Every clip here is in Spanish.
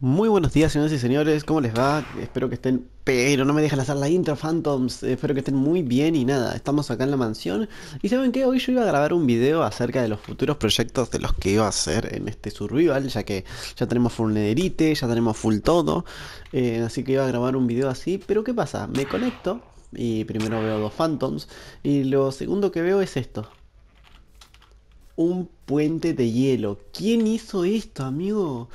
Muy buenos días, señores y señores, ¿cómo les va? Espero que estén, pero no me dejan hacer la intro, Phantoms. Espero que estén muy bien y nada, estamos acá en la mansión. Y saben que hoy yo iba a grabar un video acerca de los futuros proyectos de los que iba a hacer en este survival, ya que ya tenemos full nederite, ya tenemos full todo. Eh, así que iba a grabar un video así, pero ¿qué pasa? Me conecto y primero veo dos Phantoms. Y lo segundo que veo es esto un puente de hielo. ¿Quién hizo esto, amigo?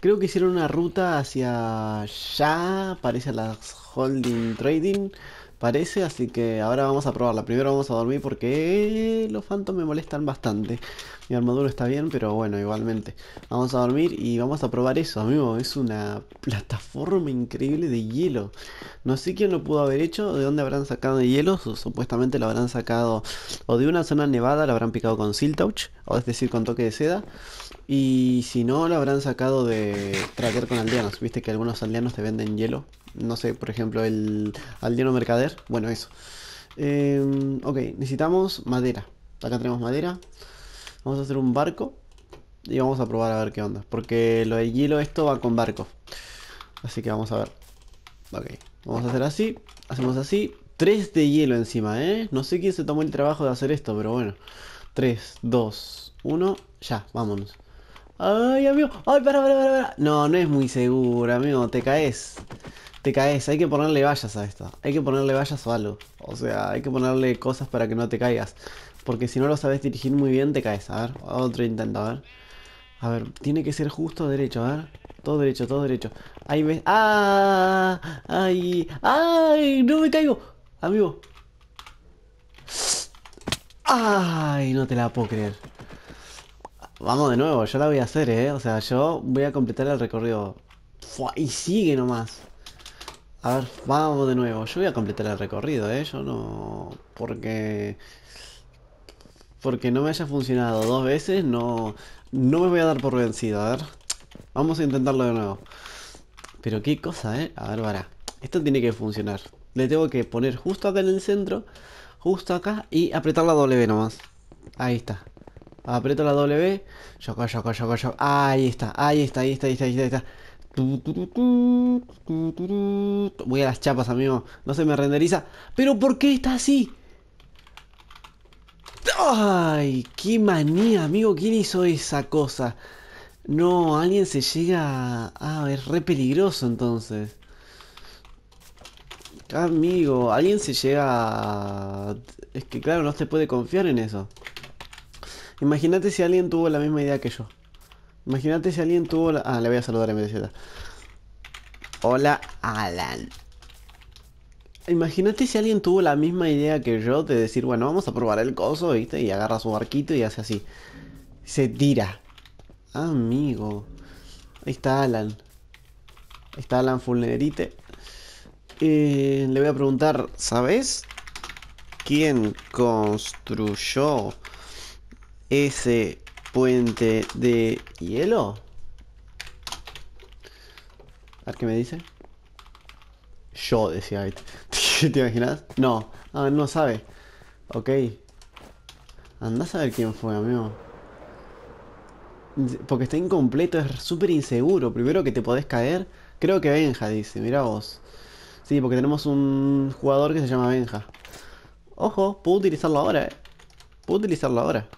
Creo que hicieron una ruta hacia allá, parece a las Holding Trading parece, así que ahora vamos a probarla. Primero vamos a dormir porque eh, los phantom me molestan bastante. Mi armadura está bien, pero bueno, igualmente. Vamos a dormir y vamos a probar eso, amigo. Es una plataforma increíble de hielo. No sé quién lo pudo haber hecho, de dónde habrán sacado de hielo. Supuestamente lo habrán sacado o de una zona nevada, lo habrán picado con siltouch, o es decir, con toque de seda. Y si no, lo habrán sacado de traer con aldeanos. Viste que algunos aldeanos te venden hielo no sé, por ejemplo, el aldeano mercader. Bueno, eso. Em, ok, necesitamos madera. Acá tenemos madera. Vamos a hacer un barco. Y vamos a probar a ver qué onda. Porque lo de hielo esto va con barco. Así que vamos a ver. Ok, vamos a hacer así. Hacemos así. Tres de hielo encima, ¿eh? No sé quién se tomó el trabajo de hacer esto, pero bueno. Tres, dos, uno. Ya, vámonos. Ay, amigo. Ay, para, para, para, para. No, no es muy seguro, amigo. Te caes te caes. Hay que ponerle vallas a esto. Hay que ponerle vallas o algo. O sea, hay que ponerle cosas para que no te caigas. Porque si no lo sabes dirigir muy bien, te caes. A ver, otro intento, a ver. A ver, tiene que ser justo derecho, a ver. Todo derecho, todo derecho. Ahí ves. ¡Ah! ¡Ay! ¡Ay! ¡No me caigo! Amigo. ¡Ay! No te la puedo creer. Vamos de nuevo, yo la voy a hacer, ¿eh? O sea, yo voy a completar el recorrido. y sigue nomás. A ver, vamos de nuevo. Yo voy a completar el recorrido, ¿eh? Yo no... Porque... Porque no me haya funcionado dos veces, no... No me voy a dar por vencido, a ver. Vamos a intentarlo de nuevo. Pero qué cosa, ¿eh? A ver, para. Esto tiene que funcionar. Le tengo que poner justo acá en el centro. Justo acá. Y apretar la W nomás. Ahí está. Aprieto la W. Yo acá, yo acá, yo Ahí está, ahí está, ahí está, ahí está, ahí está. Voy a las chapas, amigo. No se me renderiza. ¿Pero por qué está así? ¡Ay! ¡Qué manía, amigo! ¿Quién hizo esa cosa? No, alguien se llega... Ah, es re peligroso entonces. Ah, amigo, alguien se llega... Es que claro, no se puede confiar en eso. Imagínate si alguien tuvo la misma idea que yo. Imagínate si alguien tuvo la... Ah, le voy a saludar a Hola, Alan. Imagínate si alguien tuvo la misma idea que yo de decir, bueno, vamos a probar el coso, ¿viste? Y agarra su barquito y hace así. Se tira. Amigo. Ahí está Alan. Ahí está Alan Fulnerite. Eh, le voy a preguntar, ¿sabes quién construyó ese puente de hielo. A ver qué me dice. Yo, decía este. ¿Te imaginas? No. Ah, no sabe. Ok. Anda a saber quién fue, amigo. Porque está incompleto, es súper inseguro. Primero que te podés caer. Creo que Benja, dice. Mira vos. Sí, porque tenemos un jugador que se llama Benja. Ojo, puedo utilizarlo ahora, eh. Puedo utilizarlo ahora.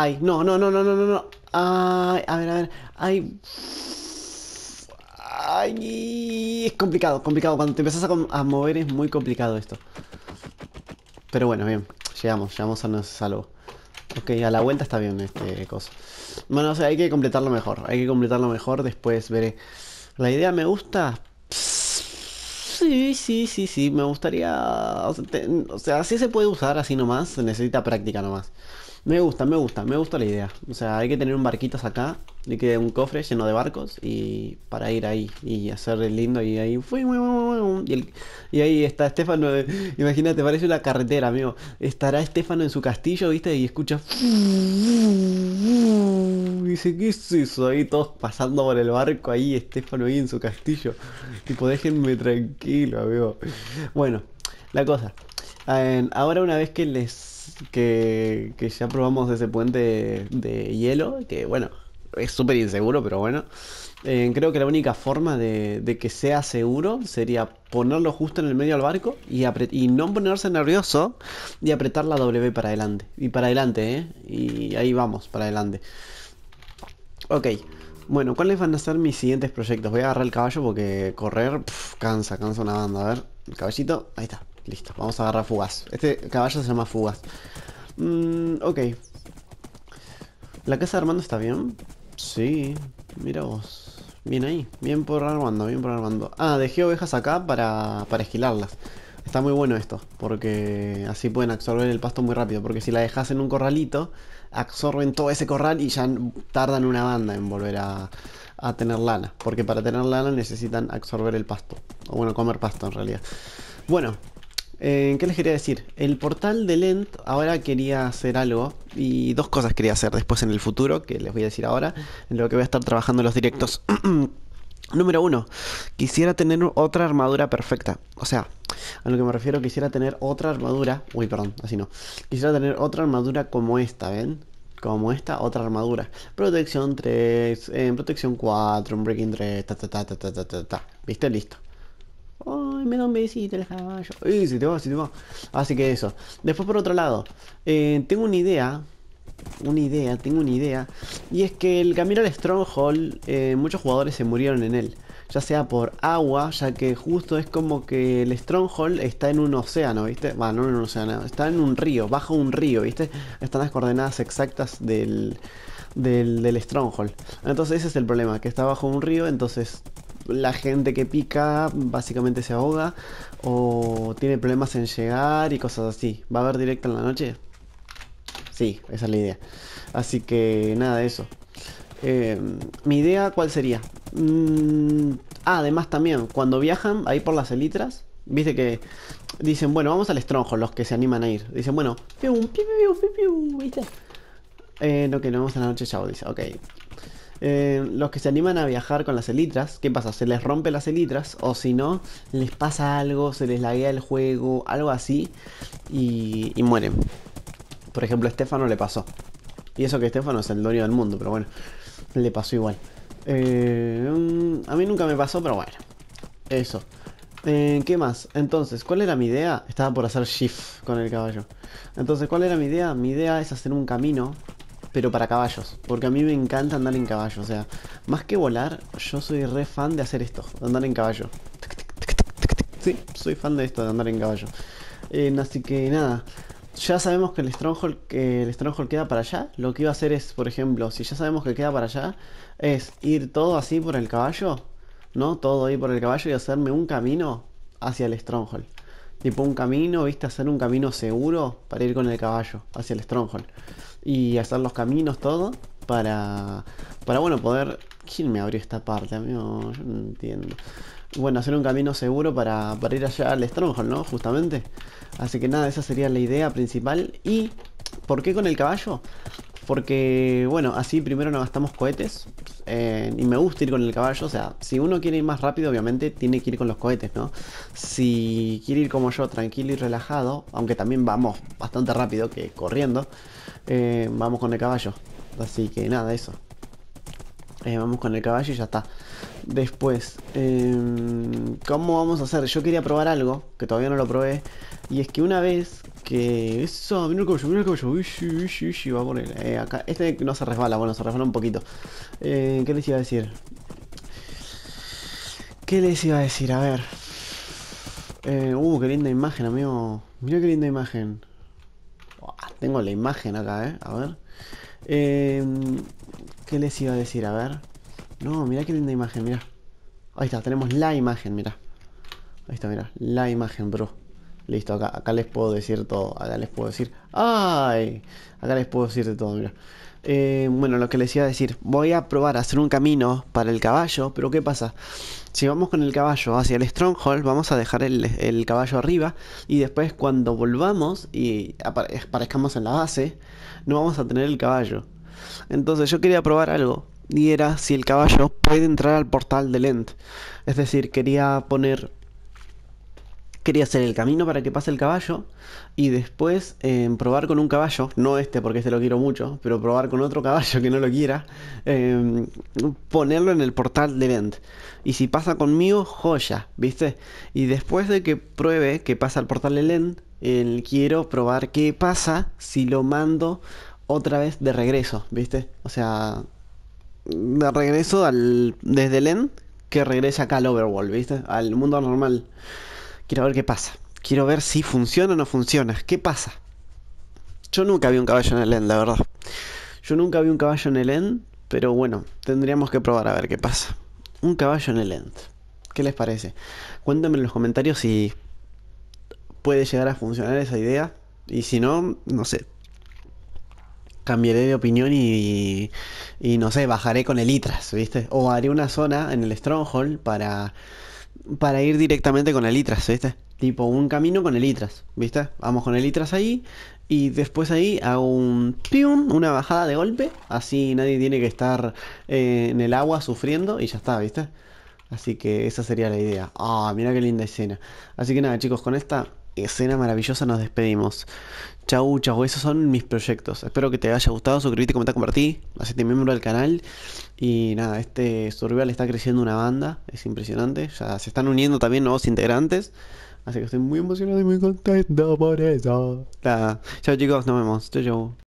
Ay, no, no, no, no, no, no, no. Ay, a ver, a ver. Ay. Ay. Es complicado, complicado. Cuando te empiezas a, mover es muy complicado esto. Pero bueno, bien. Llegamos, llegamos a nuestro salvo. Ok, a la vuelta está bien este coso. Bueno, o sea, hay que completarlo mejor. Hay que completarlo mejor, después veré. La idea me gusta. Sí, sí, sí, sí. Me gustaría. O sea, así se puede usar así nomás. Se necesita práctica nomás. Me gusta, me gusta, me gusta la idea. O sea, hay que tener un barquitos acá, y que un cofre lleno de barcos y para ir ahí y hacer el lindo y ahí y, ahí está Estefano. Eh, imagínate, parece una carretera, amigo. Estará Estefano en su castillo, viste, y escucha. Y dice, ¿qué es eso? Ahí todos pasando por el barco, ahí Estefano ahí en su castillo. Tipo, déjenme tranquilo, amigo. Bueno, la cosa. Ahora una vez que les que, ya probamos ese puente de hielo, que bueno, es súper inseguro, pero bueno. Eh, creo que la única forma de, que sea seguro sería ponerlo justo en el medio del barco y, y no ponerse nervioso y apretar la W para adelante. Y para adelante, ¿eh? Y ahí vamos, para adelante. Ok. Bueno, ¿cuáles van a ser mis siguientes proyectos? Voy a agarrar el caballo porque correr cansa, cansa una banda. A ver, el caballito, ahí está. Listo, vamos a agarrar Fugaz. Este caballo se llama Fugaz. Mmm, ok. ¿La casa de Armando está bien? Sí, mira vos. Bien ahí, bien por Armando, bien por Armando. Ah, dejé ovejas acá para, para esquilarlas. Está muy bueno esto, porque así pueden absorber el pasto muy rápido. Porque si la dejas en un corralito, absorben todo ese corral y ya tardan una banda en volver a, a tener lana. Porque para tener lana necesitan absorber el pasto. O bueno, comer pasto en realidad. Bueno, eh, ¿Qué les quería decir? El portal de Lent ahora quería hacer algo y dos cosas quería hacer después en el futuro, que les voy a decir ahora, en lo que voy a estar trabajando los directos. Número uno, quisiera tener otra armadura perfecta. O sea, a lo que me refiero, quisiera tener otra armadura. Uy, perdón, así no. Quisiera tener otra armadura como esta, ¿ven? Como esta, otra armadura. Protección 3, eh, protección 4, un breaking 3, ta ta ta ta ta ta ta. ¿Viste? Listo me da un el caballo. te te Así que eso. Después por otro lado, eh, tengo una idea. Una idea, tengo una idea. Y es que el camino al Stronghold, eh, muchos jugadores se murieron en él. Ya sea por agua, ya que justo es como que el Stronghold está en un océano, ¿viste? Bueno, no en un océano, está en un río, bajo un río, ¿viste? Están las coordenadas exactas del, del Stronghold. Entonces ese es el problema, que está bajo un río, entonces la gente que pica básicamente se ahoga o tiene problemas en llegar y cosas así. ¿Va a haber directo en la noche? Sí, esa es la idea. Así que nada de eso. Em, mi idea, ¿cuál sería? Mm, ah, además también, cuando viajan ahí por las elitras, viste que dicen, bueno, vamos al estronjo los que se animan a ir. Dicen, bueno, piu, eh, no, que nos vemos en la noche, chao, dice, ok. Eh, los que se animan a viajar con las elitras, ¿qué pasa? Se les rompe las elitras o si no, les pasa algo, se les laguea el juego, algo así y, mueren. Por ejemplo, a Estefano le pasó. Y eso que Estefano es el dueño del mundo, pero bueno, le pasó igual. Eh, mm, a mí nunca me pasó, pero bueno. Eso. Eh, ¿Qué más? Entonces, ¿cuál era mi idea? Estaba por hacer shift con el caballo. Entonces, ¿cuál era mi idea? Mi idea es hacer un camino pero para caballos, porque a mí me encanta andar en caballo, o sea, más que volar, yo soy re fan de hacer esto, de andar en caballo. Sí, soy fan de esto, de andar en caballo. Eh, así que nada, ya sabemos que el Stronghold, que el Stronghold queda para allá, lo que iba a hacer es, por ejemplo, si ya sabemos que queda para allá, es ir todo así por el caballo, ¿no? Todo ir por el caballo y hacerme un camino hacia el Stronghold tipo un camino, viste, hacer un camino seguro para ir con el caballo hacia el Stronghold. Y hacer los caminos, todo, para, para bueno, poder... ¿Quién me abrió esta parte, amigo? Yo no entiendo. Bueno, hacer un camino seguro para, para ir allá al Stronghold, ¿no? Justamente. Así que nada, esa sería la idea principal. ¿Y por qué con el caballo? Porque, bueno, así primero no gastamos cohetes. Eh, y me gusta ir con el caballo. O sea, si uno quiere ir más rápido, obviamente tiene que ir con los cohetes, ¿no? Si quiere ir como yo, tranquilo y relajado, aunque también vamos bastante rápido, que corriendo, eh, vamos con el caballo. Así que nada, eso. Eh, vamos con el caballo y ya está. Después, em, ¿cómo vamos a hacer? Yo quería probar algo, que todavía no lo probé. Y es que una vez que... Eso, mira el cuello, mira el cuello Uy, va a poner. Eh, acá. Este no se resbala, bueno, se resbala un poquito. Eh, ¿Qué les iba a decir? ¿Qué les iba a decir? A ver. Eh, uh, qué linda imagen, amigo. Mira qué linda imagen. tengo la imagen acá, eh. A ver. ¿Qué les iba a decir? A ver. No, mira qué linda imagen, mira. Ahí está, tenemos la imagen, mira. Ahí está, mira. La imagen, bro. Listo, acá, les puedo decir todo. Acá les puedo decir. ¡Ay! Acá les puedo decir de todo, mira. Eh, bueno, lo que les iba a decir. Voy a probar a hacer un camino para el caballo. Pero ¿qué pasa? Si vamos con el caballo hacia el Stronghold, vamos a dejar el, caballo arriba. Y después, cuando volvamos y aparezcamos en la base, no vamos a tener el caballo. Entonces, yo quería probar algo y era si el caballo puede entrar al portal del End. Es decir, quería poner quería hacer el camino para que pase el caballo y después em, probar con un caballo, no este porque este lo quiero mucho, pero probar con otro caballo que no lo quiera, em, ponerlo en el portal de Lend Y si pasa conmigo, joya, ¿viste? Y después de que pruebe que pasa al portal de Lend quiero probar qué pasa si lo mando otra vez de regreso, ¿viste? O sea, de regreso al, desde Lend, que regrese acá al overworld, ¿viste? Al mundo normal. Quiero ver qué pasa. Quiero ver si funciona o no funciona. ¿Qué pasa? Yo nunca vi un caballo en el end, la verdad. Yo nunca vi un caballo en el end, pero bueno, tendríamos que probar a ver qué pasa. Un caballo en el end. ¿Qué les parece? Cuéntenme en los comentarios si puede llegar a funcionar esa idea. Y si no, no sé. Cambiaré de opinión y, y no sé, bajaré con el ITRAS, ¿viste? O haré una zona en el Stronghold para para ir directamente con el ITRAS, ¿viste? Tipo un camino con el ITRAS, ¿viste? Vamos con el ITRAS ahí y después ahí hago un pium, una bajada de golpe, así nadie tiene que estar eh, en el agua sufriendo y ya está, ¿viste? Así que esa sería la idea. Ah, mira qué linda escena. Así que nada, chicos, con esta escena maravillosa nos despedimos. Chau, chau, esos son mis proyectos. Espero que te haya gustado, suscríbete, comenta, compartí, hacete miembro del canal. Y nada, este Survival está creciendo una banda, es impresionante. Ya se están uniendo también nuevos integrantes. Así que estoy muy emocionado y muy contento por eso. chicos, nos vemos. Chau, chau.